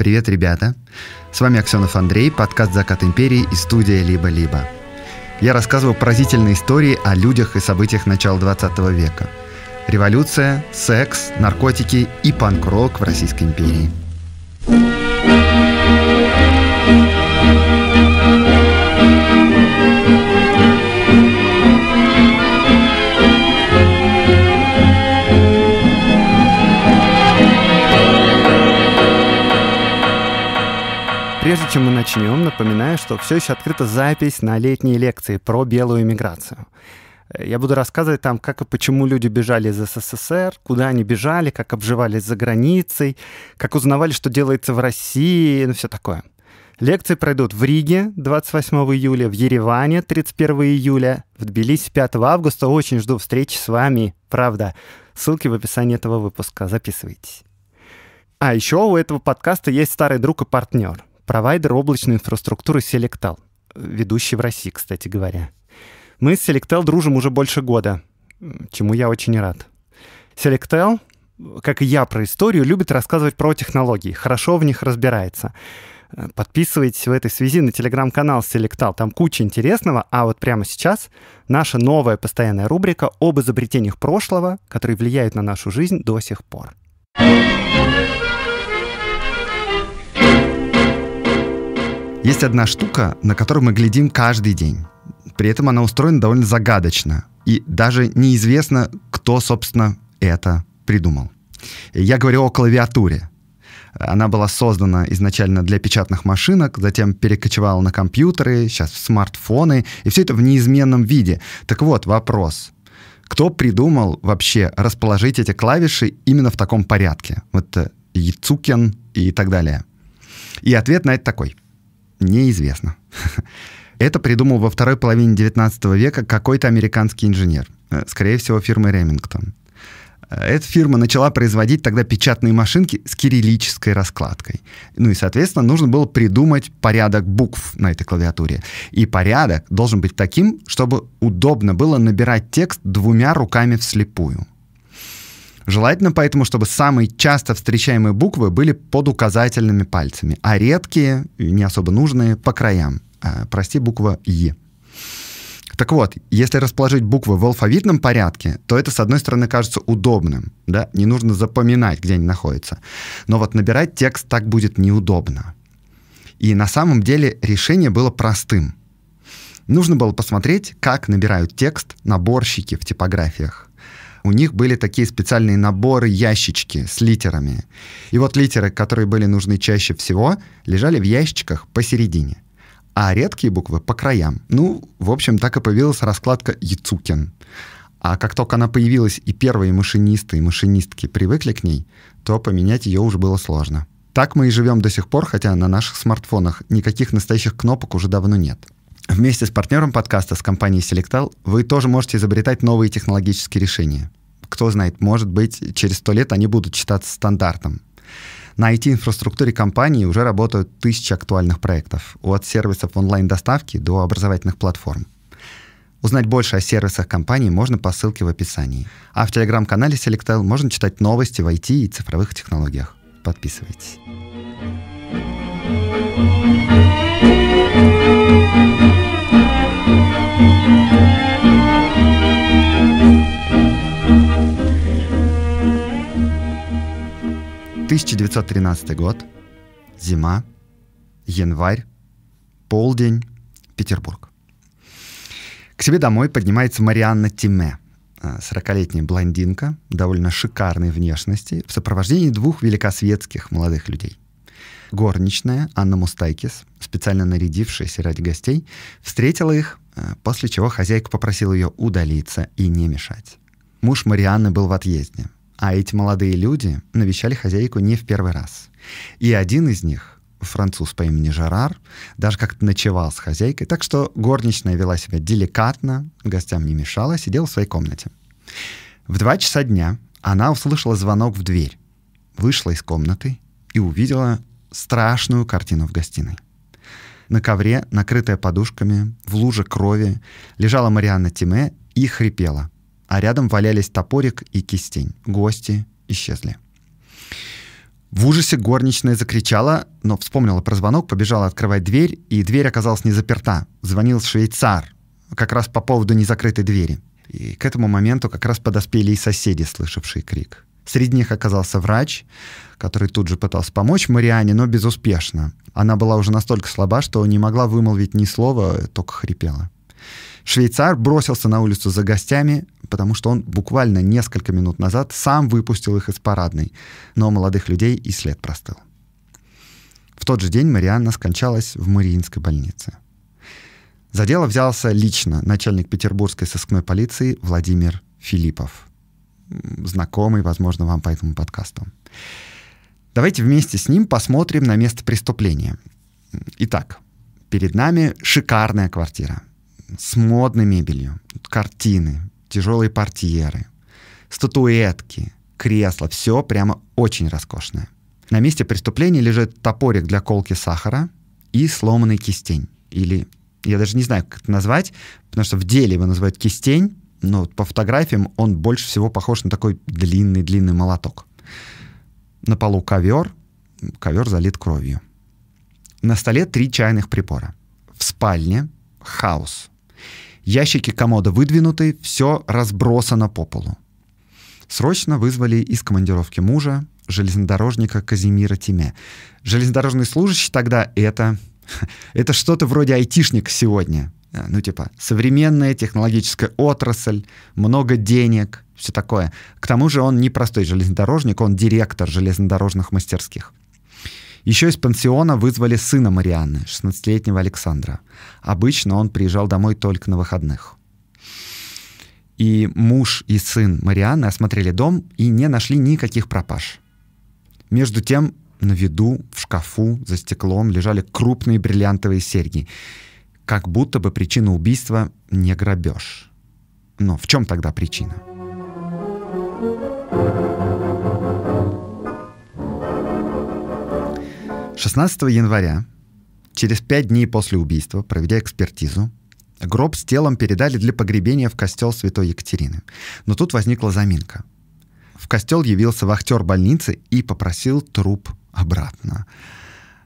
Привет, ребята! С вами Аксенов Андрей, подкаст «Закат империи» и студия «Либо-либо». Я рассказываю поразительные истории о людях и событиях начала 20 века. Революция, секс, наркотики и панк-рок в Российской империи. thank you Прежде чем мы начнем, напоминаю, что все еще открыта запись на летние лекции про белую миграцию. Я буду рассказывать там, как и почему люди бежали из СССР, куда они бежали, как обживались за границей, как узнавали, что делается в России, ну все такое. Лекции пройдут в Риге 28 июля, в Ереване 31 июля, в Тбилиси 5 августа. Очень жду встречи с вами, правда. Ссылки в описании этого выпуска. Записывайтесь. А еще у этого подкаста есть старый друг и партнер — провайдер облачной инфраструктуры Selectal, ведущий в России, кстати говоря. Мы с Selectal дружим уже больше года, чему я очень рад. Selectal, как и я про историю, любит рассказывать про технологии, хорошо в них разбирается. Подписывайтесь в этой связи на телеграм-канал Selectal, там куча интересного, а вот прямо сейчас наша новая постоянная рубрика об изобретениях прошлого, которые влияют на нашу жизнь до сих пор. Есть одна штука, на которую мы глядим каждый день. При этом она устроена довольно загадочно. И даже неизвестно, кто, собственно, это придумал. Я говорю о клавиатуре. Она была создана изначально для печатных машинок, затем перекочевала на компьютеры, сейчас в смартфоны, и все это в неизменном виде. Так вот, вопрос. Кто придумал вообще расположить эти клавиши именно в таком порядке? Вот э, Яцукин и так далее. И ответ на это такой – Неизвестно. Это придумал во второй половине 19 века какой-то американский инженер, э, скорее всего, фирмы Ремингтон. Э, эта фирма начала производить тогда печатные машинки с кириллической раскладкой. Ну и, соответственно, нужно было придумать порядок букв на этой клавиатуре. И порядок должен быть таким, чтобы удобно было набирать текст двумя руками вслепую. Желательно поэтому, чтобы самые часто встречаемые буквы были под указательными пальцами, а редкие, не особо нужные, по краям. А, прости, буква «Е». Так вот, если расположить буквы в алфавитном порядке, то это, с одной стороны, кажется удобным, да, не нужно запоминать, где они находятся. Но вот набирать текст так будет неудобно. И на самом деле решение было простым. Нужно было посмотреть, как набирают текст наборщики в типографиях у них были такие специальные наборы ящички с литерами. И вот литеры, которые были нужны чаще всего, лежали в ящичках посередине, а редкие буквы по краям. Ну, в общем, так и появилась раскладка «Яцукин». А как только она появилась, и первые машинисты и машинистки привыкли к ней, то поменять ее уже было сложно. Так мы и живем до сих пор, хотя на наших смартфонах никаких настоящих кнопок уже давно нет. Вместе с партнером подкаста с компанией Selectal вы тоже можете изобретать новые технологические решения. Кто знает, может быть, через сто лет они будут считаться стандартом. На IT-инфраструктуре компании уже работают тысячи актуальных проектов, от сервисов онлайн-доставки до образовательных платформ. Узнать больше о сервисах компании можно по ссылке в описании. А в телеграм-канале Selectel можно читать новости в IT и цифровых технологиях. Подписывайтесь. 1913 год, зима, январь, полдень, Петербург. К себе домой поднимается Марианна Тиме, 40-летняя э, блондинка, довольно шикарной внешности, в сопровождении двух великосветских молодых людей. Горничная Анна Мустайкис, специально нарядившаяся ради гостей, встретила их Э, после чего хозяйка попросила ее удалиться и не мешать. Муж Марианны был в отъезде, а эти молодые люди навещали хозяйку не в первый раз. И один из них, француз по имени Жерар, даже как-то ночевал с хозяйкой, так что горничная вела себя деликатно, гостям не мешала, сидела в своей комнате. В два часа дня она услышала звонок в дверь, вышла из комнаты и увидела страшную картину в гостиной. На ковре, накрытая подушками, в луже крови, лежала Марианна Тиме и хрипела. А рядом валялись топорик и кистень. Гости исчезли. В ужасе горничная закричала, но вспомнила про звонок, побежала открывать дверь, и дверь оказалась не заперта. Звонил швейцар, как раз по поводу незакрытой двери. И к этому моменту как раз подоспели и соседи, слышавшие крик. Среди них оказался врач, который тут же пытался помочь Мариане, но безуспешно. Она была уже настолько слаба, что не могла вымолвить ни слова, только хрипела. Швейцар бросился на улицу за гостями, потому что он буквально несколько минут назад сам выпустил их из парадной, но молодых людей и след простыл. В тот же день Марианна скончалась в Мариинской больнице. За дело взялся лично начальник петербургской сыскной полиции Владимир Филиппов – знакомый, возможно, вам по этому подкасту. Давайте вместе с ним посмотрим на место преступления. Итак, перед нами шикарная квартира с модной мебелью, картины, тяжелые портьеры, статуэтки, кресла, все прямо очень роскошное. На месте преступления лежит топорик для колки сахара и сломанный кистень. Или я даже не знаю, как это назвать, потому что в деле его называют кистень, но по фотографиям он больше всего похож на такой длинный-длинный молоток. На полу ковер, ковер залит кровью. На столе три чайных прибора. В спальне хаос. Ящики комода выдвинуты, все разбросано по полу. Срочно вызвали из командировки мужа, железнодорожника Казимира Тиме. Железнодорожный служащий тогда это... Это что-то вроде айтишник сегодня. Э, ну, типа, современная технологическая отрасль, много денег, все такое. К тому же он не простой железнодорожник, он директор железнодорожных мастерских. Еще из пансиона вызвали сына Марианны, 16-летнего Александра. Обычно он приезжал домой только на выходных. И муж и сын Марианны осмотрели дом и не нашли никаких пропаж. Между тем на виду, в шкафу, за стеклом лежали крупные бриллиантовые серьги как будто бы причина убийства не грабеж. Но в чем тогда причина? 16 января, через пять дней после убийства, проведя экспертизу, гроб с телом передали для погребения в костел Святой Екатерины. Но тут возникла заминка. В костел явился вахтер больницы и попросил труп обратно.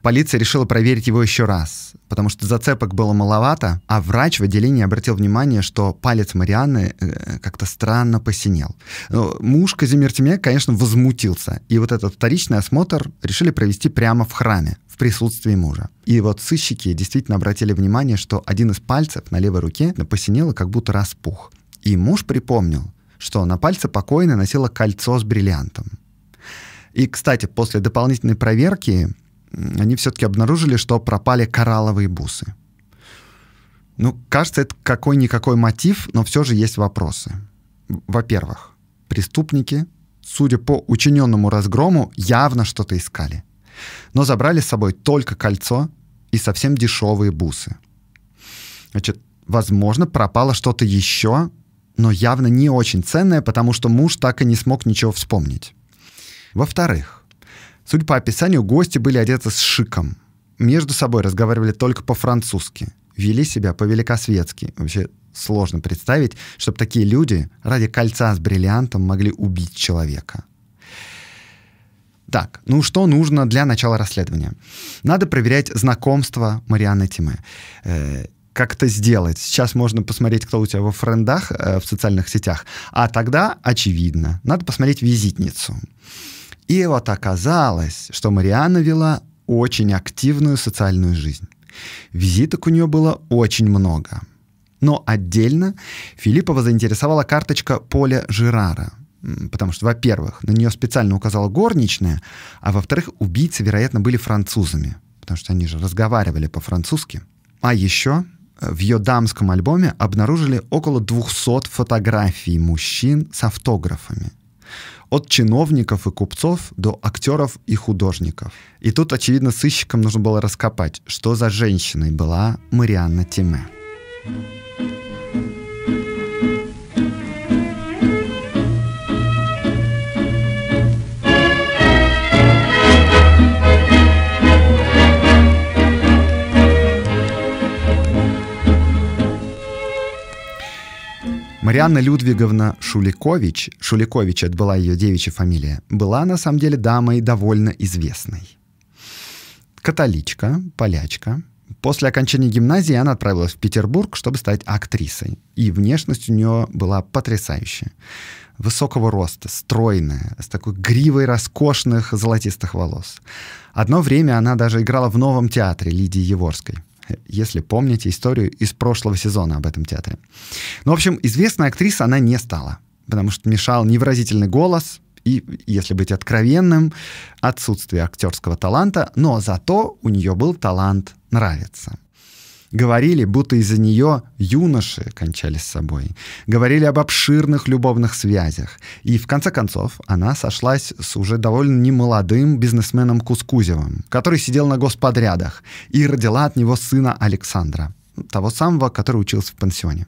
Полиция решила проверить его еще раз потому что зацепок было маловато, а врач в отделении обратил внимание, что палец Марианы э, как-то странно посинел. Ну, муж Казимир Тимек, конечно, возмутился, и вот этот вторичный осмотр решили провести прямо в храме, в присутствии мужа. И вот сыщики действительно обратили внимание, что один из пальцев на левой руке посинел и как будто распух. И муж припомнил, что на пальце покойной носила кольцо с бриллиантом. И, кстати, после дополнительной проверки они все-таки обнаружили, что пропали коралловые бусы. Ну, кажется, это какой-никакой мотив, но все же есть вопросы. Во-первых, преступники, судя по учиненному разгрому, явно что-то искали. Но забрали с собой только кольцо и совсем дешевые бусы. Значит, возможно, пропало что-то еще, но явно не очень ценное, потому что муж так и не смог ничего вспомнить. Во-вторых, Судя по описанию, гости были одеты с шиком. Между собой разговаривали только по-французски. Вели себя по-великосветски. Вообще сложно представить, чтобы такие люди ради кольца с бриллиантом могли убить человека. Так, ну что нужно для начала расследования? Надо проверять знакомство Марианы Тиме. Э, как это сделать? Сейчас можно посмотреть, кто у тебя во френдах э, в социальных сетях, а тогда, очевидно, надо посмотреть визитницу. И вот оказалось, что Мариана вела очень активную социальную жизнь. Визиток у нее было очень много. Но отдельно Филиппова заинтересовала карточка Поля Жирара, потому что, во-первых, на нее специально указала горничная, а во-вторых, убийцы, вероятно, были французами, потому что они же разговаривали по-французски. А еще э, в ее дамском альбоме обнаружили около 200 фотографий мужчин с автографами – от чиновников и купцов до актеров и художников. И тут, очевидно, сыщикам нужно было раскопать, что за женщиной была Марианна Тиме. thank you Марианна Людвиговна Шуликович, Шуликович, это была ее девичья фамилия, была на самом деле дамой довольно известной. Католичка, полячка. После окончания гимназии она отправилась в Петербург, чтобы стать актрисой. И внешность у нее была потрясающая. Высокого роста, стройная, с такой гривой роскошных золотистых волос. Одно время она даже играла в новом театре Лидии Еворской если помните историю из прошлого сезона об этом театре. Ну, в общем, известной актриса она не стала, потому что мешал невыразительный голос и, если быть откровенным, отсутствие актерского таланта, но зато у нее был талант нравится. Говорили, будто из-за нее юноши кончали с собой. Говорили об обширных любовных связях. И в конце концов она сошлась с уже довольно немолодым бизнесменом Кускузевым, который сидел на господрядах, и родила от него сына Александра, того самого, который учился в пансионе.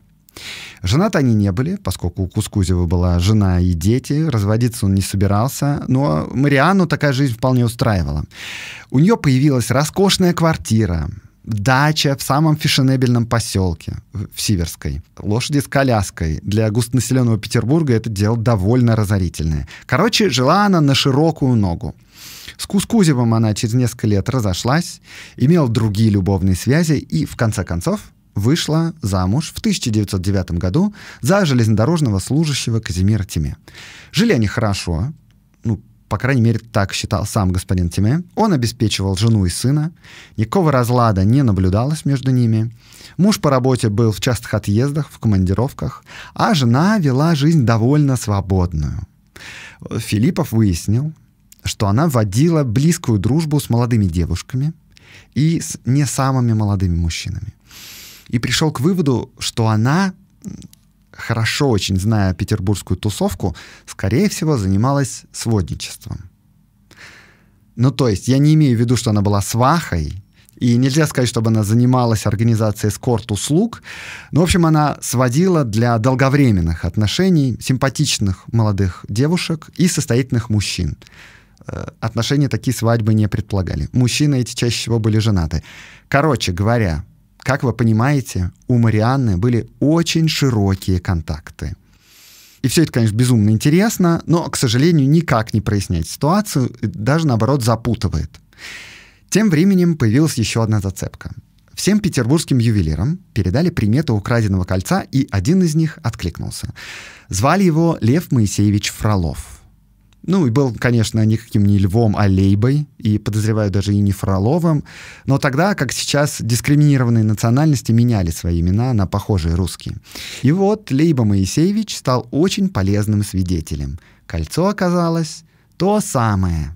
Женаты они не были, поскольку у Кускузева была жена и дети, разводиться он не собирался, но Мариану такая жизнь вполне устраивала. У нее появилась роскошная квартира, дача в самом фешенебельном поселке в Сиверской. Лошади с коляской. Для густонаселенного Петербурга это дело довольно разорительное. Короче, жила она на широкую ногу. С Кускузевым она через несколько лет разошлась, имела другие любовные связи и, в конце концов, вышла замуж в 1909 году за железнодорожного служащего Казимира Тиме. Жили они хорошо, ну, по крайней мере, так считал сам господин Тиме. Он обеспечивал жену и сына. Никакого разлада не наблюдалось между ними. Муж по работе был в частых отъездах, в командировках, а жена вела жизнь довольно свободную. Филиппов выяснил, что она водила близкую дружбу с молодыми девушками и с не самыми молодыми мужчинами. И пришел к выводу, что она хорошо очень зная петербургскую тусовку, скорее всего, занималась сводничеством. Ну, то есть, я не имею в виду, что она была свахой, и нельзя сказать, чтобы она занималась организацией эскорт-услуг. Ну, в общем, она сводила для долговременных отношений симпатичных молодых девушек и состоятельных мужчин. Э, отношения такие свадьбы не предполагали. Мужчины эти чаще всего были женаты. Короче говоря, как вы понимаете, у Марианны были очень широкие контакты. И все это, конечно, безумно интересно, но, к сожалению, никак не проясняет ситуацию, даже наоборот запутывает. Тем временем появилась еще одна зацепка. Всем петербургским ювелирам передали примету украденного кольца, и один из них откликнулся. Звали его Лев Моисеевич Фролов – ну, и был, конечно, никаким не Львом, а Лейбой, и, подозреваю, даже и не Фроловым. Но тогда, как сейчас, дискриминированные национальности меняли свои имена на похожие русские. И вот Лейба Моисеевич стал очень полезным свидетелем. Кольцо оказалось то самое.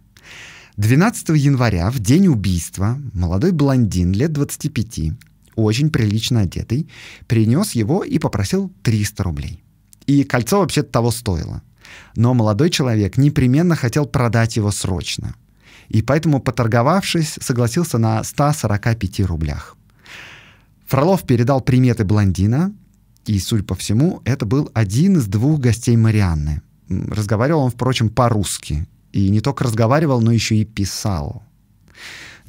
12 января, в день убийства, молодой блондин лет 25, очень прилично одетый, принес его и попросил 300 рублей. И кольцо вообще-то того стоило – но молодой человек непременно хотел продать его срочно. И поэтому, поторговавшись, согласился на 145 рублях. Фролов передал приметы блондина, и, судя по всему, это был один из двух гостей Марианны. Разговаривал он, впрочем, по-русски. И не только разговаривал, но еще и писал.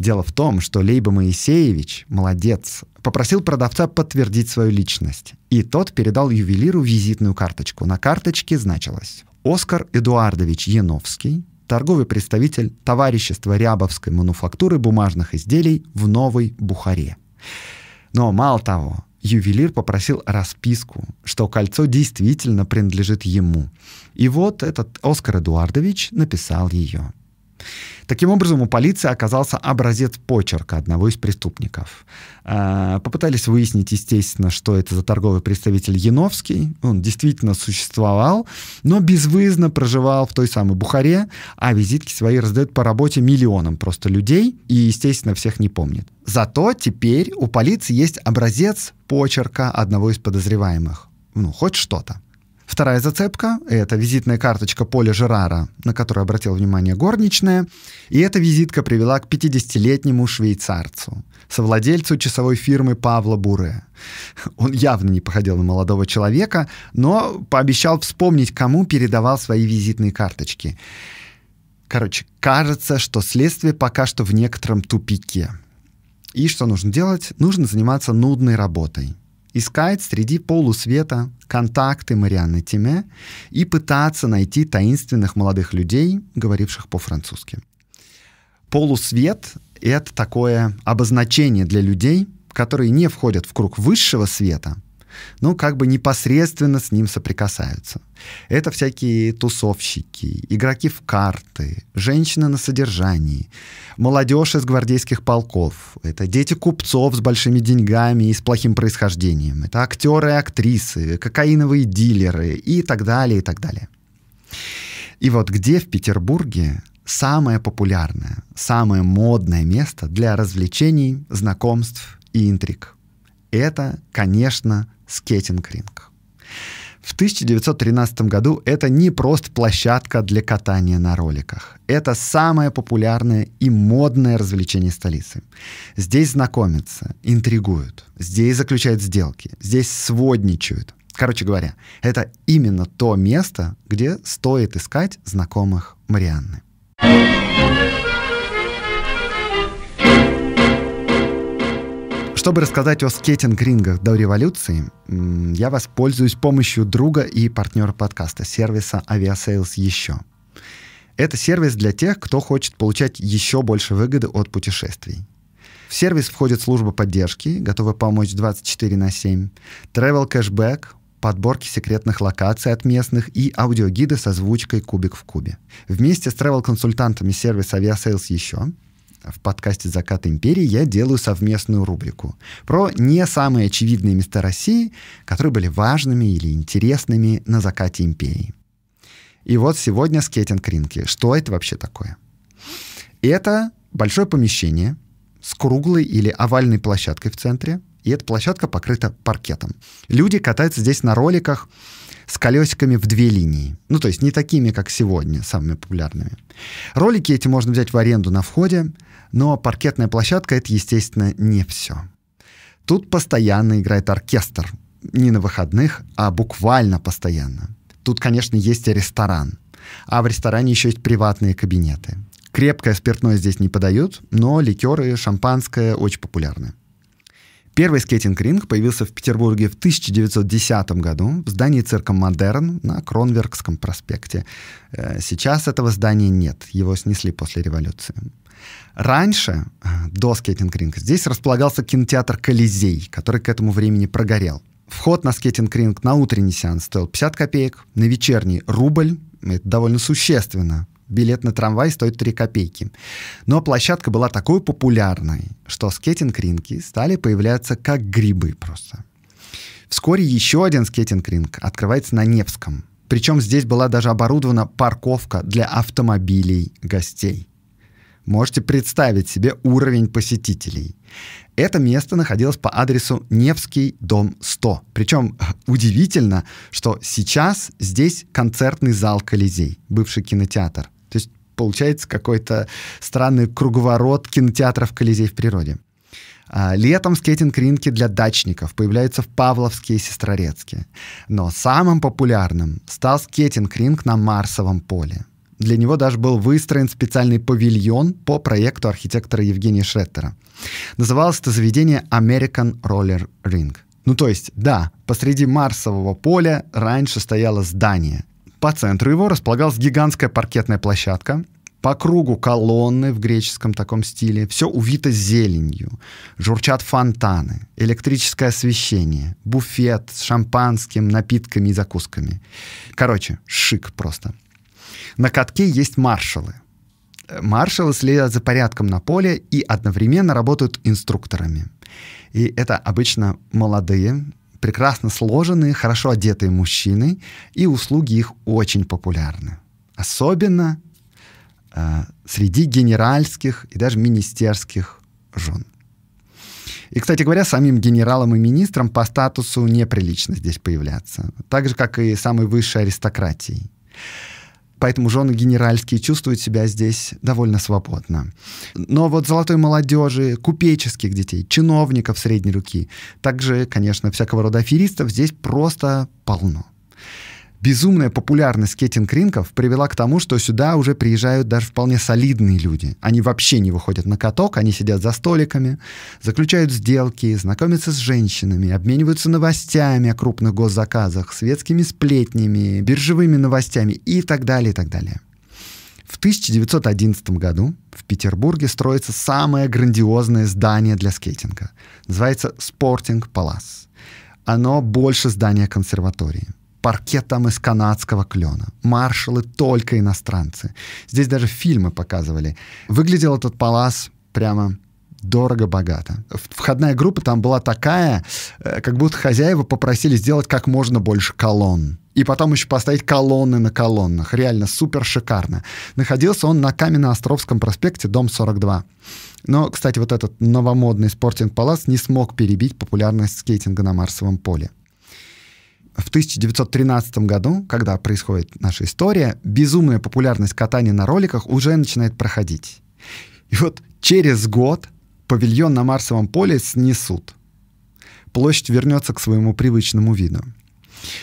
Дело в том, что Лейба Моисеевич, молодец, попросил продавца подтвердить свою личность. И тот передал ювелиру визитную карточку. На карточке значилось «Оскар Эдуардович Яновский, торговый представитель товарищества Рябовской мануфактуры бумажных изделий в Новой Бухаре». Но мало того, ювелир попросил расписку, что кольцо действительно принадлежит ему. И вот этот Оскар Эдуардович написал ее. Таким образом, у полиции оказался образец почерка одного из преступников. А, попытались выяснить, естественно, что это за торговый представитель Яновский. Он действительно существовал, но безвыездно проживал в той самой Бухаре, а визитки свои раздают по работе миллионам просто людей и, естественно, всех не помнит. Зато теперь у полиции есть образец почерка одного из подозреваемых. Ну, хоть что-то. Вторая зацепка — это визитная карточка Поля Жерара, на которую обратил внимание горничная, и эта визитка привела к 50-летнему швейцарцу, совладельцу часовой фирмы Павла Буре. Он явно не походил на молодого человека, но пообещал вспомнить, кому передавал свои визитные карточки. Короче, кажется, что следствие пока что в некотором тупике. И что нужно делать? Нужно заниматься нудной работой — искать среди полусвета контакты Марианны Тиме и пытаться найти таинственных молодых людей, говоривших по-французски. Полусвет — это такое обозначение для людей, которые не входят в круг высшего света — ну, как бы непосредственно с ним соприкасаются. Это всякие тусовщики, игроки в карты, женщины на содержании, молодежь из гвардейских полков, это дети купцов с большими деньгами и с плохим происхождением, это актеры и актрисы, кокаиновые дилеры и так далее, и так далее. И вот где в Петербурге самое популярное, самое модное место для развлечений, знакомств и интриг? Это, конечно, скейтинг-ринг. В 1913 году это не просто площадка для катания на роликах. Это самое популярное и модное развлечение столицы. Здесь знакомятся, интригуют, здесь заключают сделки, здесь сводничают. Короче говоря, это именно то место, где стоит искать знакомых Марианны. Чтобы рассказать о скейтинг-рингах до революции, я воспользуюсь помощью друга и партнера подкаста, сервиса Aviasales еще. Это сервис для тех, кто хочет получать еще больше выгоды от путешествий. В сервис входит служба поддержки, готовая помочь 24 на 7, travel кэшбэк, подборки секретных локаций от местных и аудиогиды со озвучкой «Кубик в кубе». Вместе с travel-консультантами сервис Aviasales еще – в подкасте «Закат империи» я делаю совместную рубрику про не самые очевидные места России, которые были важными или интересными на закате империи. И вот сегодня скейтинг ринки. Что это вообще такое? Это большое помещение с круглой или овальной площадкой в центре, и эта площадка покрыта паркетом. Люди катаются здесь на роликах с колесиками в две линии. Ну, то есть не такими, как сегодня, самыми популярными. Ролики эти можно взять в аренду на входе, но паркетная площадка — это, естественно, не все. Тут постоянно играет оркестр. Не на выходных, а буквально постоянно. Тут, конечно, есть и ресторан. А в ресторане еще есть приватные кабинеты. Крепкое спиртное здесь не подают, но ликеры, шампанское очень популярны. Первый скейтинг-ринг появился в Петербурге в 1910 году в здании цирка «Модерн» на Кронверкском проспекте. Э, сейчас этого здания нет, его снесли после революции. Раньше, э, до скейтинг-ринга, здесь располагался кинотеатр «Колизей», который к этому времени прогорел. Вход на скейтинг-ринг на утренний сеанс стоил 50 копеек, на вечерний — рубль. Это довольно существенно. Билет на трамвай стоит 3 копейки. Но площадка была такой популярной, что скейтинг-ринги стали появляться как грибы просто. Вскоре еще один скейтинг-ринг открывается на Невском. Причем здесь была даже оборудована парковка для автомобилей гостей. Можете представить себе уровень посетителей. Это место находилось по адресу Невский, дом 100. Причем э, удивительно, что сейчас здесь концертный зал Колизей, бывший кинотеатр. То есть получается какой-то странный круговорот кинотеатров Колизей в природе. А, летом скейтинг-ринки для дачников появляются в Павловске и Сестрорецке. Но самым популярным стал скейтинг-ринг на Марсовом поле. Для него даже был выстроен специальный павильон по проекту архитектора Евгения Шреттера. Называлось это заведение American Roller Ring. Ну то есть, да, посреди Марсового поля раньше стояло здание. По центру его располагалась гигантская паркетная площадка, по кругу колонны в греческом таком стиле, все увито зеленью, журчат фонтаны, электрическое освещение, буфет с шампанским, напитками и закусками. Короче, шик просто. На катке есть маршалы. Маршалы следят за порядком на поле и одновременно работают инструкторами. И это обычно молодые, прекрасно сложенные, хорошо одетые мужчины, и услуги их очень популярны. Особенно э, среди генеральских и даже министерских жен. И, кстати говоря, самим генералам и министрам по статусу неприлично здесь появляться. Так же, как и самой высшей аристократии поэтому жены генеральские чувствуют себя здесь довольно свободно. Но вот золотой молодежи, купеческих детей, чиновников средней руки, также, конечно, всякого рода аферистов здесь просто полно безумная популярность скейтинг-ринков привела к тому, что сюда уже приезжают даже вполне солидные люди. Они вообще не выходят на каток, они сидят за столиками, заключают сделки, знакомятся с женщинами, обмениваются новостями о крупных госзаказах, светскими сплетнями, биржевыми новостями и так далее, и так далее. В 1911 году в Петербурге строится самое грандиозное здание для скейтинга. Называется «Спортинг Палас». Оно больше здания консерватории – паркетом из канадского клена. Маршалы только иностранцы. Здесь даже фильмы показывали. Выглядел этот палас прямо дорого-богато. Входная группа там была такая, э, как будто хозяева попросили сделать как можно больше колонн. И потом еще поставить колонны на колоннах. Реально супер шикарно. Находился он на Каменноостровском проспекте, дом 42. Но, кстати, вот этот новомодный спортинг-палац не смог перебить популярность скейтинга на Марсовом поле в 1913 году, когда происходит наша история, безумная популярность катания на роликах уже начинает проходить. И вот через год павильон на Марсовом поле снесут. Площадь вернется к своему привычному виду.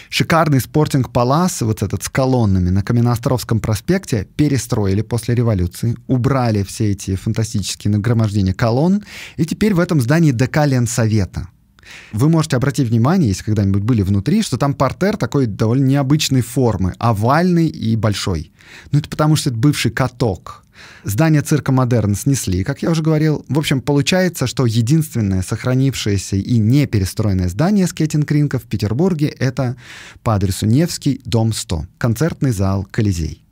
Шикарный спортинг Палас, вот этот с колоннами на Каменноостровском проспекте, перестроили после революции, убрали все эти фантастические нагромождения колонн, и теперь в этом здании ДК совета. Вы можете обратить внимание, если когда-нибудь были внутри, что там портер такой довольно необычной формы, овальный и большой. Ну, это потому что это бывший каток. Здание цирка «Модерн» снесли, как я уже говорил. В общем, получается, что единственное сохранившееся и не перестроенное здание скейтинг-ринка в Петербурге — это по адресу Невский, дом 100, концертный зал «Колизей».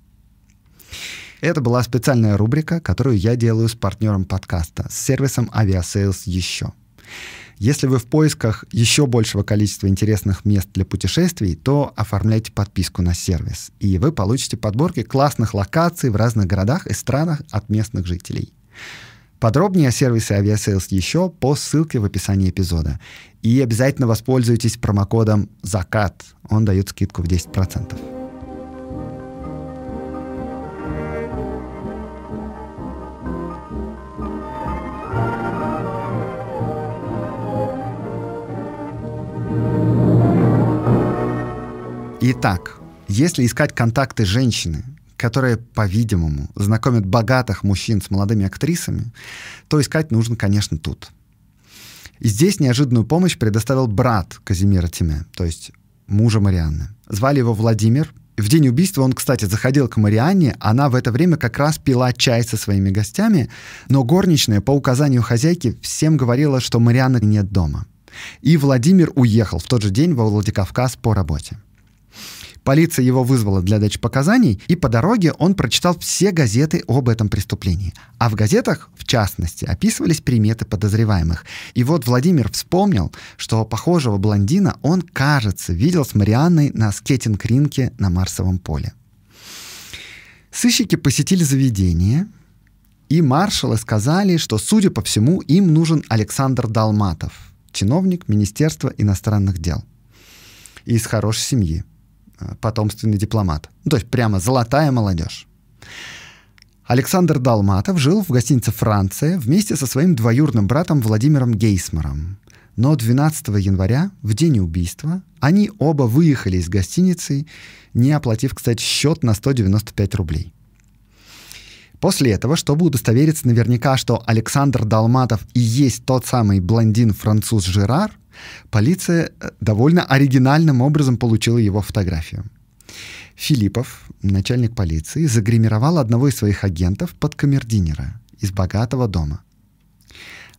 Это была специальная рубрика, которую я делаю с партнером подкаста, с сервисом «Авиасейлс еще». Если вы в поисках еще большего количества интересных мест для путешествий, то оформляйте подписку на сервис, и вы получите подборки классных локаций в разных городах и странах от местных жителей. Подробнее о сервисе Aviasales еще по ссылке в описании эпизода. И обязательно воспользуйтесь промокодом «Закат». Он дает скидку в 10%. Итак, если искать контакты женщины, которая, по-видимому, знакомит богатых мужчин с молодыми актрисами, то искать нужно, конечно, тут. И здесь неожиданную помощь предоставил брат Казимира Тиме, то есть мужа Марианны. Звали его Владимир. В день убийства он, кстати, заходил к Марианне, она в это время как раз пила чай со своими гостями, но горничная по указанию хозяйки всем говорила, что Марианны нет дома. И Владимир уехал в тот же день во Владикавказ по работе. Полиция его вызвала для дачи показаний, и по дороге он прочитал все газеты об этом преступлении. А в газетах, в частности, описывались приметы подозреваемых. И вот Владимир вспомнил, что похожего блондина он, кажется, видел с Марианной на скейтинг-ринке на Марсовом поле. Сыщики посетили заведение, и маршалы сказали, что, судя по всему, им нужен Александр Далматов, чиновник Министерства иностранных дел, из хорошей семьи потомственный дипломат. Ну, то есть прямо золотая молодежь. Александр Далматов жил в гостинице «Франция» вместе со своим двоюродным братом Владимиром Гейсмаром. Но 12 января, в день убийства, они оба выехали из гостиницы, не оплатив, кстати, счет на 195 рублей. После этого, чтобы удостовериться наверняка, что Александр Далматов и есть тот самый блондин-француз Жерар – полиция э, довольно оригинальным образом получила его фотографию. Филиппов, начальник полиции, загримировал одного из своих агентов под камердинера из богатого дома.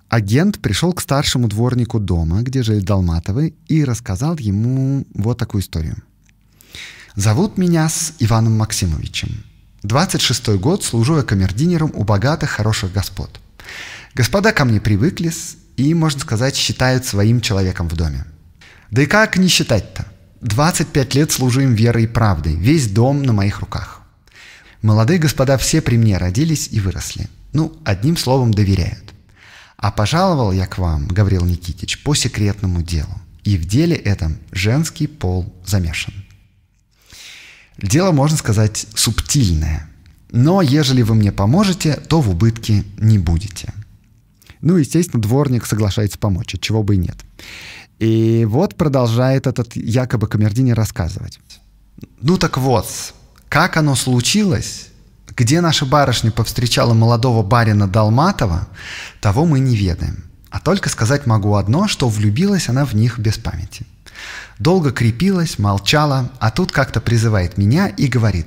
Агент пришел к старшему дворнику дома, где жили Долматовы, и рассказал ему вот такую историю. «Зовут меня с Иваном Максимовичем. 26 год служу я камердинером у богатых, хороших господ. Господа ко мне привыклись, и, можно сказать, считают своим человеком в доме. Да и как не считать-то? 25 лет служу им верой и правдой, весь дом на моих руках. Молодые господа все при мне родились и выросли. Ну, одним словом, доверяют. А пожаловал я к вам, Гаврил Никитич, по секретному делу. И в деле этом женский пол замешан. Дело, можно сказать, субтильное. Но ежели вы мне поможете, то в убытке не будете. Ну, естественно, дворник соглашается помочь, от чего бы и нет. И вот продолжает этот якобы Камердинер рассказывать. Ну так вот, как оно случилось, где наша барышня повстречала молодого барина Долматова, того мы не ведаем. А только сказать могу одно, что влюбилась она в них без памяти. Долго крепилась, молчала, а тут как-то призывает меня и говорит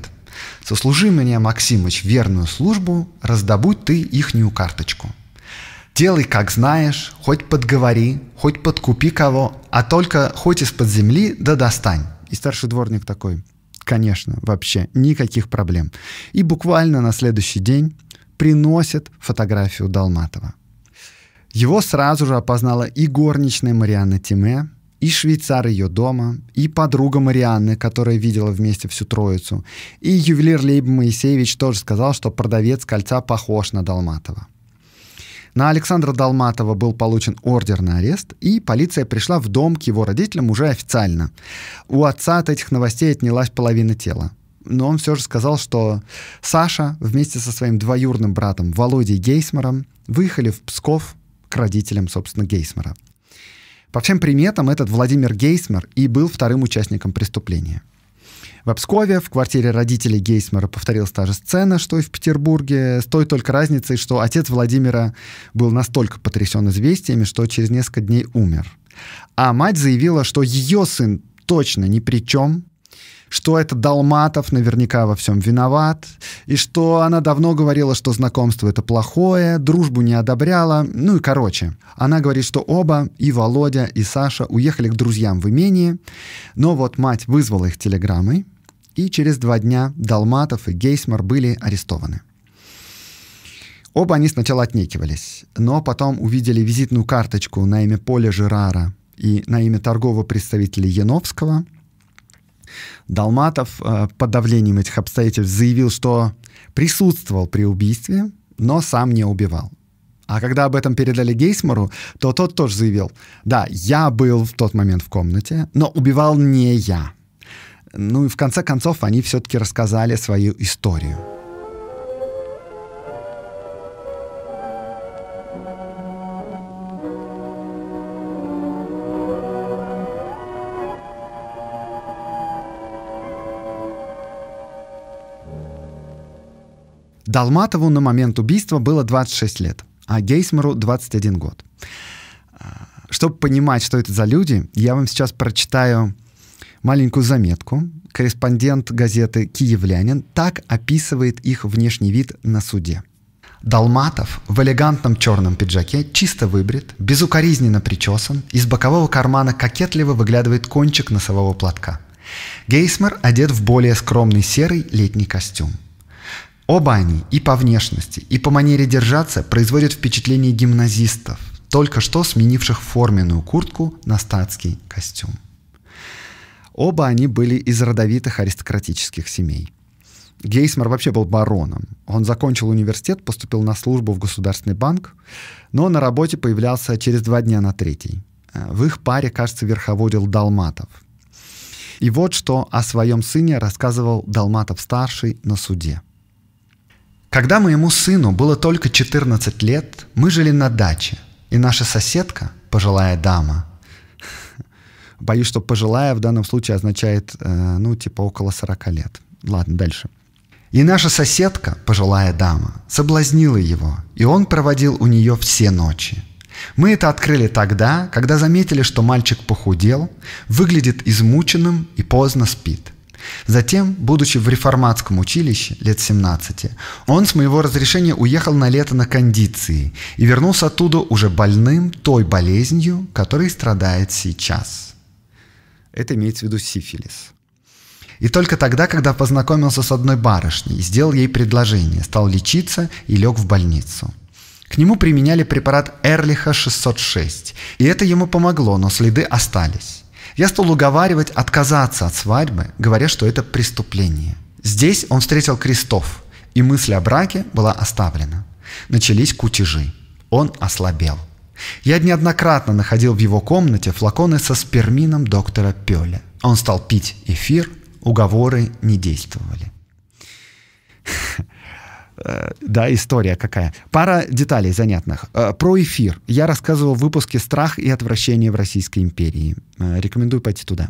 «Сослужи мне, Максимыч, верную службу, раздобудь ты ихнюю карточку». Делай, как знаешь, хоть подговори, хоть подкупи кого, а только хоть из-под земли да достань. И старший дворник такой, конечно, вообще никаких проблем. И буквально на следующий день приносит фотографию Долматова. Его сразу же опознала и горничная Марианна Тиме, и швейцар ее дома, и подруга Марианны, которая видела вместе всю троицу, и ювелир Лейб Моисеевич тоже сказал, что продавец кольца похож на Долматова. На Александра Долматова был получен ордер на арест, и полиция пришла в дом к его родителям уже официально. У отца от этих новостей отнялась половина тела. Но он все же сказал, что Саша вместе со своим двоюрным братом Володей Гейсмаром выехали в Псков к родителям, собственно, Гейсмара. По всем приметам, этот Владимир Гейсмар и был вторым участником преступления – в Пскове, в квартире родителей Гейсмера повторилась та же сцена, что и в Петербурге, с той только разницей, что отец Владимира был настолько потрясен известиями, что через несколько дней умер. А мать заявила, что ее сын точно ни при чем, что это Долматов наверняка во всем виноват, и что она давно говорила, что знакомство это плохое, дружбу не одобряла, ну и короче. Она говорит, что оба, и Володя, и Саша уехали к друзьям в имение, но вот мать вызвала их телеграммой, и через два дня Долматов и Гейсмар были арестованы. Оба они сначала отнекивались, но потом увидели визитную карточку на имя Поля Жерара и на имя торгового представителя Яновского – Долматов э, под давлением этих обстоятельств заявил, что присутствовал при убийстве, но сам не убивал. А когда об этом передали Гейсмору, то тот тоже заявил, да, я был в тот момент в комнате, но убивал не я. Ну и в конце концов они все-таки рассказали свою историю. Далматову на момент убийства было 26 лет, а Гейсмору 21 год. А, чтобы понимать, что это за люди, я вам сейчас прочитаю маленькую заметку. Корреспондент газеты «Киевлянин» так описывает их внешний вид на суде. Долматов в элегантном черном пиджаке, чисто выбрит, безукоризненно причесан, из бокового кармана кокетливо выглядывает кончик носового платка. Гейсмер одет в более скромный серый летний костюм – Оба они и по внешности, и по манере держаться производят впечатление гимназистов, только что сменивших форменную куртку на статский костюм. Оба они были из родовитых аристократических семей. Гейсмер вообще был бароном. Он закончил университет, поступил на службу в Государственный банк, но на работе появлялся через два дня на третий. Э, в их паре, кажется, верховодил Далматов. И вот что о своем сыне рассказывал Далматов-старший на суде – когда моему сыну было только 14 лет, мы жили на даче, и наша соседка, пожилая дама, боюсь, что пожилая в данном случае означает, э, ну, типа около 40 лет. Ладно, дальше. И наша соседка, пожилая дама, соблазнила его, и он проводил у нее все ночи. Мы это открыли тогда, когда заметили, что мальчик похудел, выглядит измученным и поздно спит – Затем, будучи в реформатском училище лет 17, он с моего разрешения уехал на лето на кондиции и вернулся оттуда уже больным той болезнью, которой страдает сейчас. Это имеется в виду сифилис. И только тогда, когда познакомился с одной барышней, сделал ей предложение, стал лечиться и лег в больницу. К нему применяли препарат Эрлиха 606, и это ему помогло, но следы остались. Я стал уговаривать отказаться от свадьбы, говоря, что это преступление. Здесь он встретил крестов, и мысль о браке была оставлена. Начались кутежи. Он ослабел. Я неоднократно находил в его комнате флаконы со спермином доктора Пёля. Он стал пить эфир, уговоры не действовали. Э, да, история какая. Пара деталей занятных. Э, про эфир. Я рассказывал в выпуске «Страх и отвращение в Российской империи». Э, рекомендую пойти туда.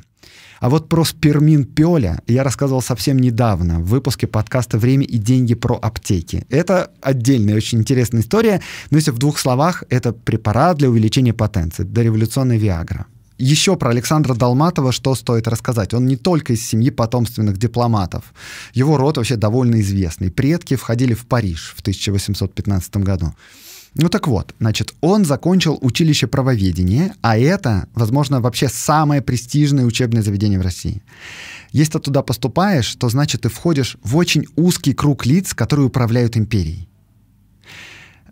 А вот про спермин пёля я рассказывал совсем недавно в выпуске подкаста «Время и деньги про аптеки». Это отдельная, очень интересная история, но если в двух словах, это препарат для увеличения потенции, дореволюционная Виагра еще про Александра Долматова что стоит рассказать. Он не только из семьи потомственных дипломатов. Его род вообще довольно известный. Предки входили в Париж в 1815 году. Ну так вот, значит, он закончил училище правоведения, а это, возможно, вообще самое престижное учебное заведение в России. Если ты туда поступаешь, то значит ты входишь в очень узкий круг лиц, которые управляют империей.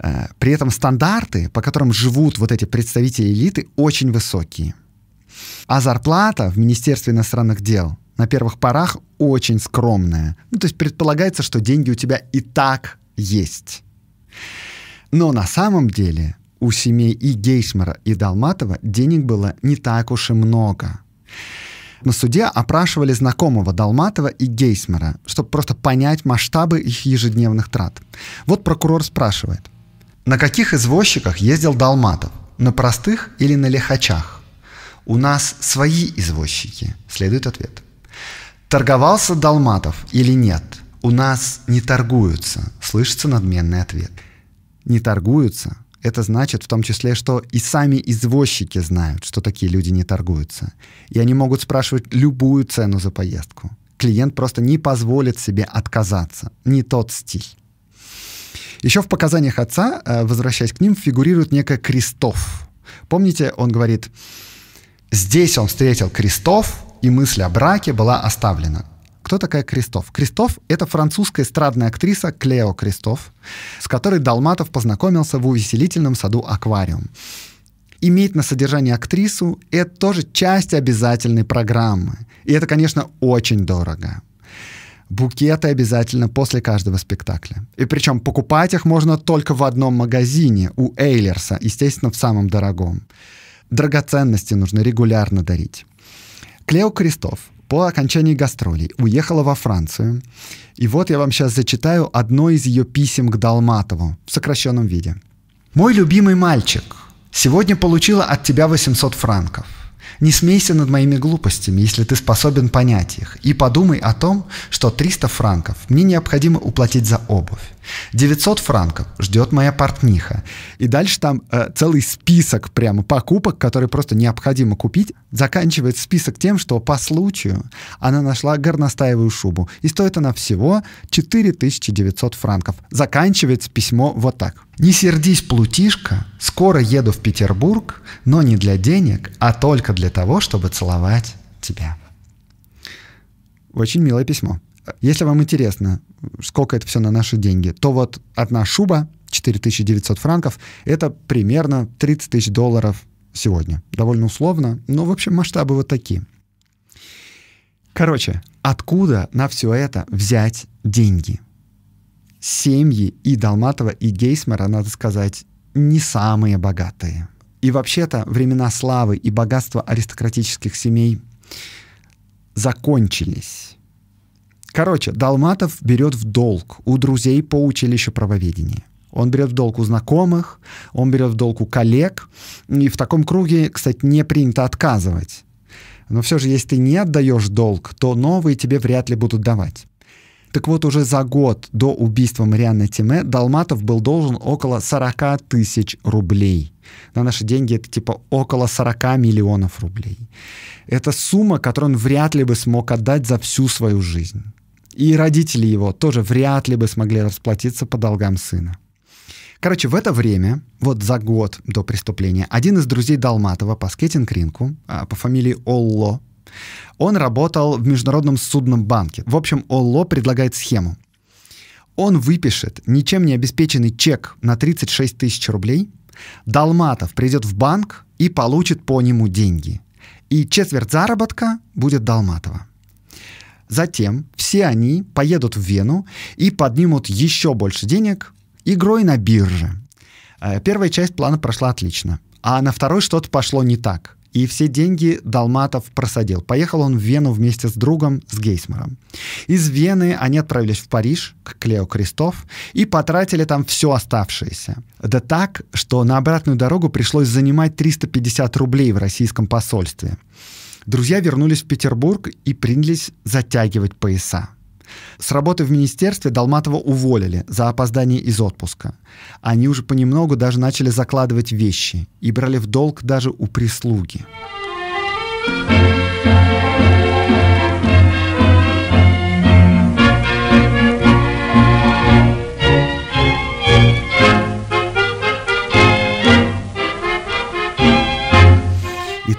Э, при этом стандарты, по которым живут вот эти представители элиты, очень высокие – а зарплата в Министерстве иностранных дел на первых порах очень скромная. Ну, то есть предполагается, что деньги у тебя и так есть. Но на самом деле у семей и Гейшмара, и Далматова денег было не так уж и много. На суде опрашивали знакомого Далматова и Гейсмера, чтобы просто понять масштабы их ежедневных трат. Вот прокурор спрашивает. На каких извозчиках ездил Далматов? На простых или на лихачах? У нас свои извозчики, следует ответ. Торговался Долматов или нет? У нас не торгуются, слышится надменный ответ. Не торгуются? Это значит в том числе, что и сами извозчики знают, что такие люди не торгуются. И они могут спрашивать любую цену за поездку. Клиент просто не позволит себе отказаться. Не тот стиль. Еще в показаниях отца, э, возвращаясь к ним, фигурирует некое Крестов. Помните, он говорит, Здесь он встретил крестов, и мысль о браке была оставлена. Кто такая Крестов? Крестов — это французская эстрадная актриса Клео Крестов, с которой Долматов познакомился в увеселительном саду «Аквариум». Иметь на содержание актрису — это тоже часть обязательной программы. И это, конечно, очень дорого. Букеты обязательно после каждого спектакля. И причем покупать их можно только в одном магазине у Эйлерса, естественно, в самом дорогом. Драгоценности нужно регулярно дарить. Клео Крестов по окончании гастролей уехала во Францию. И вот я вам сейчас зачитаю одно из ее писем к Долматову в сокращенном виде. «Мой любимый мальчик, сегодня получила от тебя 800 франков. Не смейся над моими глупостями, если ты способен понять их, и подумай о том, что 300 франков мне необходимо уплатить за обувь. 900 франков ждет моя портниха. И дальше там э, целый список прямо покупок, которые просто необходимо купить. Заканчивает список тем, что по случаю она нашла горностаевую шубу. И стоит она всего 4900 франков. Заканчивается письмо вот так. «Не сердись, плутишка, скоро еду в Петербург, но не для денег, а только для того, чтобы целовать тебя». Очень милое письмо. Если вам интересно, сколько это все на наши деньги, то вот одна шуба, 4900 франков, это примерно 30 тысяч долларов сегодня. Довольно условно, но, в общем, масштабы вот такие. Короче, откуда на все это взять деньги? Семьи и Далматова и Гейсмера, надо сказать, не самые богатые. И вообще-то времена славы и богатства аристократических семей закончились. Короче, Долматов берет в долг у друзей по училищу правоведения. Он берет в долг у знакомых, он берет в долг у коллег. И в таком круге, кстати, не принято отказывать. Но все же, если ты не отдаешь долг, то новые тебе вряд ли будут давать. Так вот, уже за год до убийства Марианны Тиме Долматов был должен около 40 тысяч рублей. На наши деньги это типа около 40 миллионов рублей. Это сумма, которую он вряд ли бы смог отдать за всю свою жизнь. И родители его тоже вряд ли бы смогли расплатиться по долгам сына. Короче, в это время, вот за год до преступления, один из друзей Долматова по скейтинг-ринку а, по фамилии Олло, он работал в Международном судном банке. В общем, Олло предлагает схему. Он выпишет ничем не обеспеченный чек на 36 тысяч рублей, Долматов придет в банк и получит по нему деньги. И четверть заработка будет Долматова. Затем все они поедут в Вену и поднимут еще больше денег игрой на бирже. Э, первая часть плана прошла отлично, а на второй что-то пошло не так. И все деньги Далматов просадил. Поехал он в Вену вместе с другом, с Гейсмером. Из Вены они отправились в Париж, к Клео Крестов, и потратили там все оставшееся. Да так, что на обратную дорогу пришлось занимать 350 рублей в российском посольстве. Друзья вернулись в Петербург и принялись затягивать пояса. С работы в министерстве Долматова уволили за опоздание из отпуска. Они уже понемногу даже начали закладывать вещи и брали в долг даже у прислуги.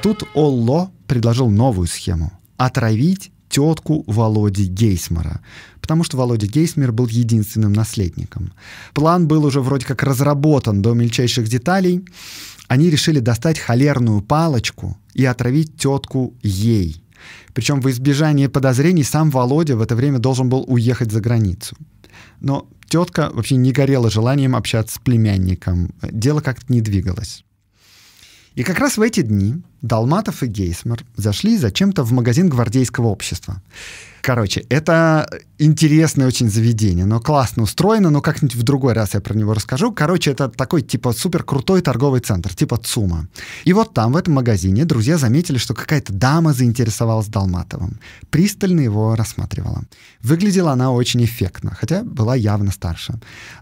тут Олло предложил новую схему — отравить тетку Володи Гейсмера, потому что Володя Гейсмер был единственным наследником. План был уже вроде как разработан до мельчайших деталей. Они решили достать холерную палочку и отравить тетку ей. Причем в избежание подозрений сам Володя в это время должен был уехать за границу. Но тетка вообще не горела желанием общаться с племянником. Дело как-то не двигалось. И как раз в эти дни Далматов и Гейсмер зашли зачем-то в магазин гвардейского общества. Короче, это интересное очень заведение, но классно устроено, но как-нибудь в другой раз я про него расскажу. Короче, это такой типа супер крутой торговый центр, типа ЦУМа. И вот там, в этом магазине, друзья заметили, что какая-то дама заинтересовалась Долматовым. Пристально его рассматривала. Выглядела она очень эффектно, хотя была явно старше.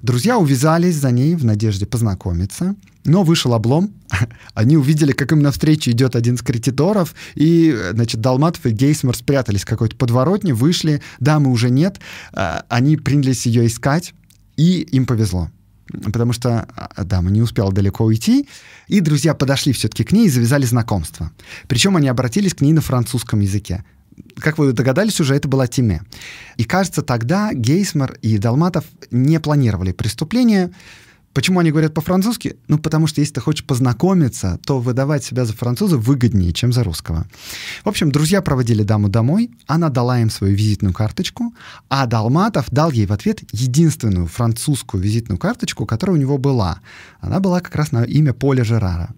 Друзья увязались за ней в надежде познакомиться. Но вышел облом. Они увидели, как им навстречу идет один из кредиторов, и, значит, Долматов и Гейсмер спрятались в какой-то подворотне, вышли, дамы уже нет. А, они принялись ее искать, и им повезло потому что а, дама не успела далеко уйти, и друзья подошли все-таки к ней и завязали знакомство. Причем они обратились к ней на французском языке. Как вы догадались уже, это была Тиме. И кажется, тогда Гейсмер и Долматов не планировали преступление, Почему они говорят по-французски? Ну, потому что если ты хочешь познакомиться, то выдавать себя за француза выгоднее, чем за русского. В общем, друзья проводили даму домой, она дала им свою визитную карточку, а Далматов дал ей в ответ единственную французскую визитную карточку, которая у него была. Она была как раз на имя Поля Жерара.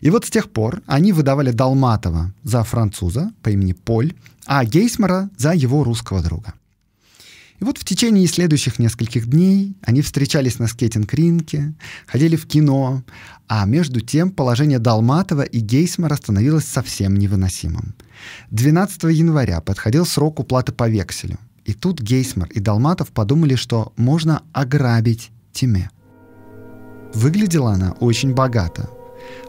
И вот с тех пор они выдавали Далматова за француза по имени Поль, а Гейсмара за его русского друга. И вот в течение следующих нескольких дней они встречались на скейтинг-ринке, ходили в кино, а между тем положение Долматова и Гейсмера становилось совсем невыносимым. 12 января подходил срок уплаты по векселю. И тут Гейсмер и Долматов подумали, что можно ограбить Тиме. Выглядела она очень богато.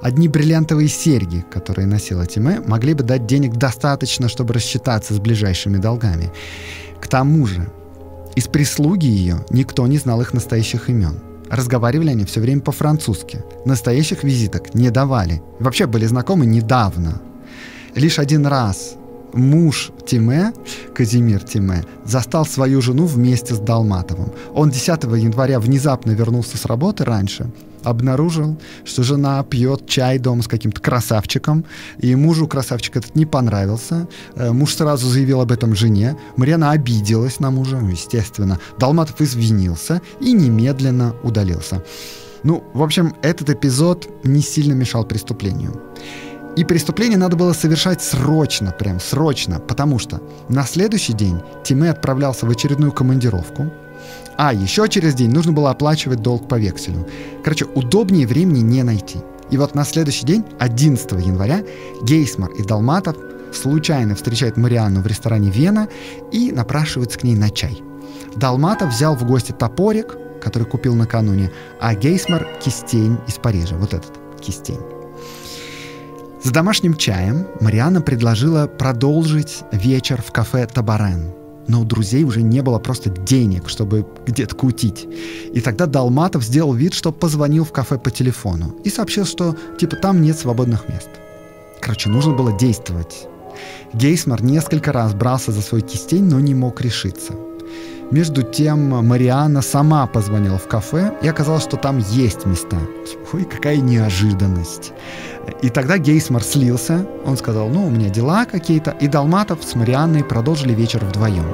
Одни бриллиантовые серьги, которые носила Тиме, могли бы дать денег достаточно, чтобы рассчитаться с ближайшими долгами. К тому же из прислуги ее никто не знал их настоящих имен. Разговаривали они все время по-французски. Настоящих визиток не давали. Вообще были знакомы недавно. Лишь один раз муж Тиме, Казимир Тиме, застал свою жену вместе с Далматовым. Он 10 января внезапно вернулся с работы раньше – обнаружил, что жена пьет чай дома с каким-то красавчиком, и мужу красавчик этот не понравился. Э, муж сразу заявил об этом жене. Марьяна обиделась на мужа, ну, естественно. Долматов извинился и немедленно удалился. Ну, в общем, этот эпизод не сильно мешал преступлению. И преступление надо было совершать срочно, прям срочно, потому что на следующий день Тиме отправлялся в очередную командировку, а, еще через день нужно было оплачивать долг по векселю. Короче, удобнее времени не найти. И вот на следующий день, 11 января, Гейсмар и Далматов случайно встречают Марианну в ресторане «Вена» и напрашиваются к ней на чай. Далматов взял в гости топорик, который купил накануне, а Гейсмар – кистень из Парижа, вот этот кистень. За домашним чаем Мариана предложила продолжить вечер в кафе «Табарен», но у друзей уже не было просто денег, чтобы где-то кутить. И тогда Далматов сделал вид, что позвонил в кафе по телефону и сообщил, что типа там нет свободных мест. Короче, нужно было действовать. Гейсмар несколько раз брался за свой кистень, но не мог решиться – между тем Мариана сама позвонила в кафе, и оказалось, что там есть места. Ой, какая неожиданность. И тогда Гейсмар слился, он сказал, ну, у меня дела какие-то, и Долматов с Марианной продолжили вечер вдвоем.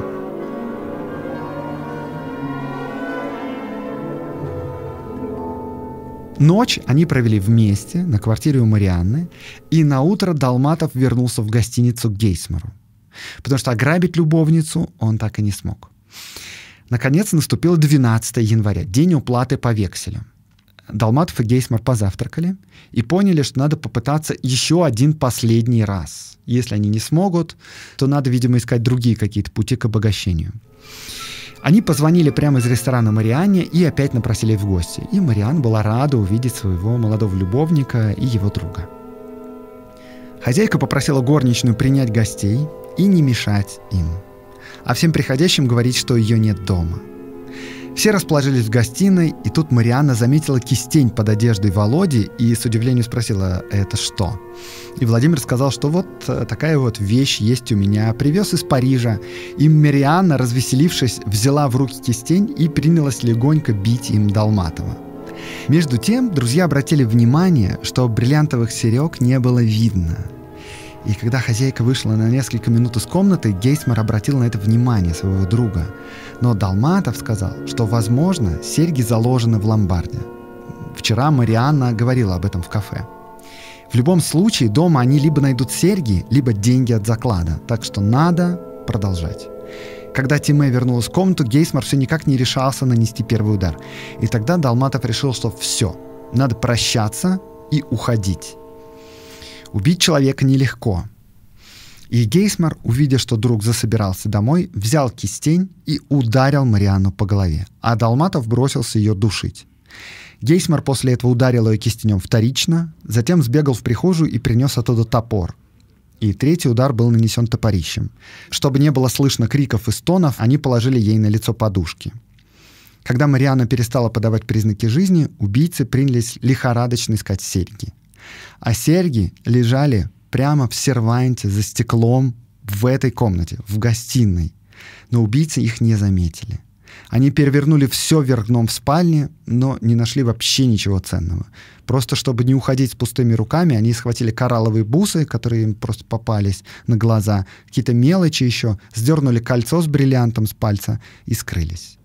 Ночь они провели вместе на квартире у Марианны, и на утро Долматов вернулся в гостиницу к Гейсмару, потому что ограбить любовницу он так и не смог. Наконец наступил 12 января, день уплаты по векселю. Долматов и Гейсмар позавтракали и поняли, что надо попытаться еще один последний раз. Если они не смогут, то надо, видимо, искать другие какие-то пути к обогащению. Они позвонили прямо из ресторана Мариане и опять напросили в гости. И Мариан была рада увидеть своего молодого любовника и его друга. Хозяйка попросила горничную принять гостей и не мешать им – а всем приходящим говорить, что ее нет дома. Все расположились в гостиной, и тут Марианна заметила кистень под одеждой Володи и с удивлением спросила, это что? И Владимир сказал, что вот э, такая вот вещь есть у меня, привез из Парижа. И Марианна, развеселившись, взяла в руки кистень и принялась легонько бить им Долматова. Между тем, друзья обратили внимание, что бриллиантовых серег не было видно – и когда хозяйка вышла на несколько минут из комнаты, Гейсмар обратил на это внимание своего друга. Но Далматов сказал, что, возможно, серьги заложены в ломбарде. Вчера Марианна говорила об этом в кафе. В любом случае, дома они либо найдут серьги, либо деньги от заклада. Так что надо продолжать. Когда Тиме вернулась в комнату, Гейсмар все никак не решался нанести первый удар. И тогда Далматов решил, что все, надо прощаться и уходить. Убить человека нелегко. И Гейсмар, увидя, что друг засобирался домой, взял кистень и ударил Мариану по голове, а Долматов бросился ее душить. Гейсмар после этого ударил ее кистенем вторично, затем сбегал в прихожую и принес оттуда топор. И третий удар был нанесен топорищем. Чтобы не было слышно криков и стонов, они положили ей на лицо подушки. Когда Мариана перестала подавать признаки жизни, убийцы принялись лихорадочно искать серьги. А серьги лежали прямо в серванте за стеклом в этой комнате, в гостиной. Но убийцы их не заметили. Они перевернули все вверх дном в спальне, но не нашли вообще ничего ценного. Просто чтобы не уходить с пустыми руками, они схватили коралловые бусы, которые им просто попались на глаза, какие-то мелочи еще, сдернули кольцо с бриллиантом с пальца и скрылись.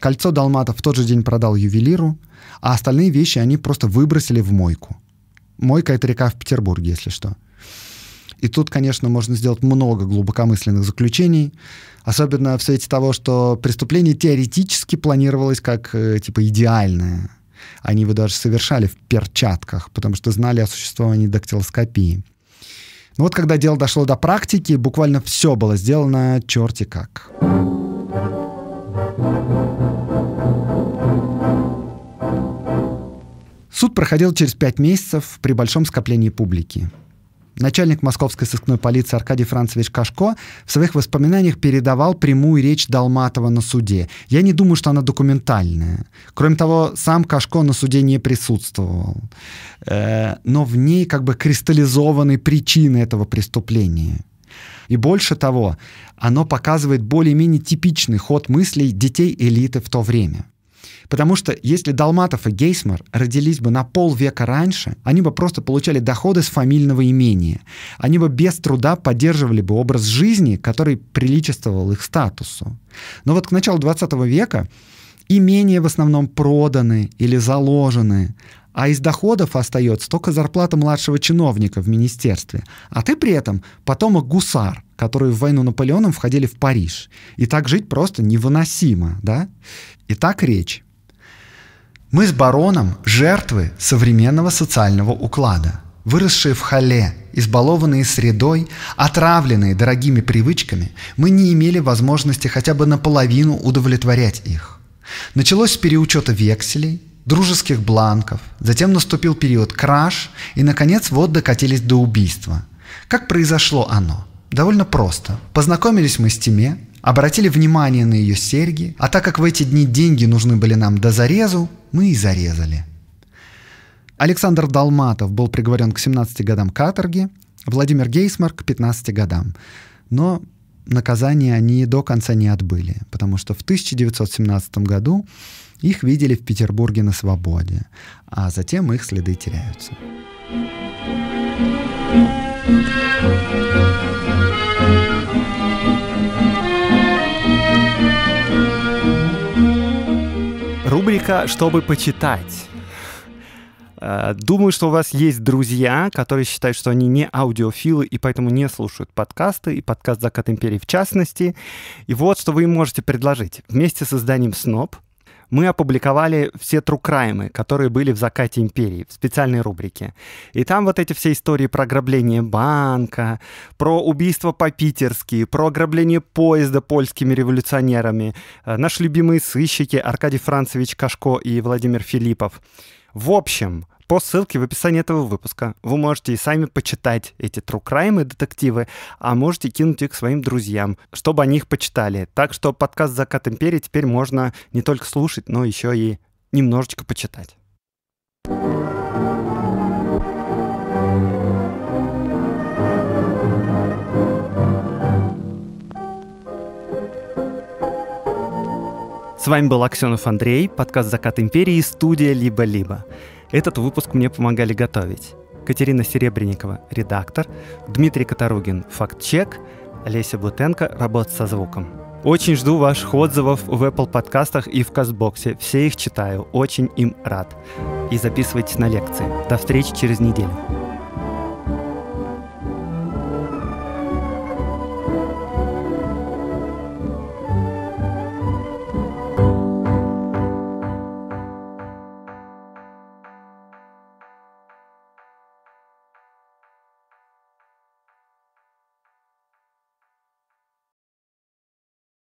Кольцо Далматов в тот же день продал ювелиру, а остальные вещи они просто выбросили в мойку. Мойка — это река в Петербурге, если что. И тут, конечно, можно сделать много глубокомысленных заключений, особенно в свете того, что преступление теоретически планировалось как э, типа идеальное. Они его даже совершали в перчатках, потому что знали о существовании дактилоскопии. Но ну вот когда дело дошло до практики, буквально все было сделано черти как. Суд проходил через пять месяцев при большом скоплении публики. Начальник московской сыскной полиции Аркадий Францевич Кашко в своих воспоминаниях передавал прямую речь Долматова на суде. Я не думаю, что она документальная. Кроме того, сам Кашко на суде не присутствовал. Э, но в ней как бы кристаллизованы причины этого преступления. И больше того, оно показывает более-менее типичный ход мыслей детей элиты в то время. Потому что если Долматов и Гейсмар родились бы на полвека раньше, они бы просто получали доходы с фамильного имения. Они бы без труда поддерживали бы образ жизни, который приличествовал их статусу. Но вот к началу 20 века имения в основном проданы или заложены, а из доходов остается только зарплата младшего чиновника в министерстве. А ты при этом потомок гусар, которые в войну Наполеоном входили в Париж. И так жить просто невыносимо, да? И так речь. Мы с бароном – жертвы современного социального уклада, выросшие в хале, избалованные средой, отравленные дорогими привычками, мы не имели возможности хотя бы наполовину удовлетворять их. Началось с переучета векселей, дружеских бланков, затем наступил период краж, и, наконец, вот докатились до убийства. Как произошло оно – Довольно просто. Познакомились мы с Тиме, обратили внимание на ее серьги, а так как в эти дни деньги нужны были нам до зарезу, мы и зарезали. Александр Долматов был приговорен к 17 годам каторги, Владимир Гейсмар к 15 годам. Но наказание они до конца не отбыли, потому что в 1917 году их видели в Петербурге на свободе, а затем их следы теряются. thank you Рубрика «Чтобы почитать». Э, думаю, что у вас есть друзья, которые считают, что они не аудиофилы и поэтому не слушают подкасты, и подкаст «Закат империи» в частности. И вот, что вы им можете предложить. Вместе с изданием «Сноб» мы опубликовали все трукраймы, которые были в «Закате империи» в специальной рубрике. И там вот эти все истории про ограбление банка, про убийство по-питерски, про ограбление поезда польскими революционерами, э, наши любимые сыщики Аркадий Францевич Кашко и Владимир Филиппов. В общем, по ссылке в описании этого выпуска. Вы можете и сами почитать эти true crime и детективы, а можете кинуть их своим друзьям, чтобы они их почитали. Так что подкаст «Закат империи» теперь можно не только слушать, но еще и немножечко почитать. С вами был Аксенов Андрей, подкаст «Закат империи» студия «Либо-либо». Этот выпуск мне помогали готовить. Катерина Серебренникова, редактор, Дмитрий Катаругин, фактчек, Олеся Бутенко работа со звуком. Очень жду ваших отзывов в Apple подкастах и в Казбоксе. Все их читаю, очень им рад. И записывайтесь на лекции. До встречи через неделю.